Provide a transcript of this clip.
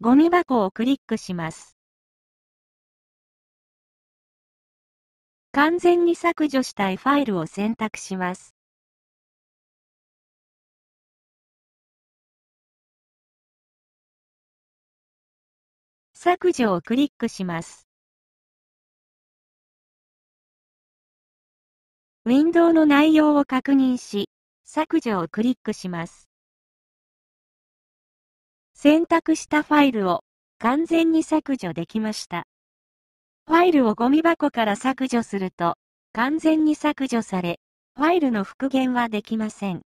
ゴミ箱をクリックします。完全に削除したいファイルを選択します。削除をクリックします。ウィンドウの内容を確認し、削除をクリックします。選択したファイルを完全に削除できました。ファイルをゴミ箱から削除すると完全に削除され、ファイルの復元はできません。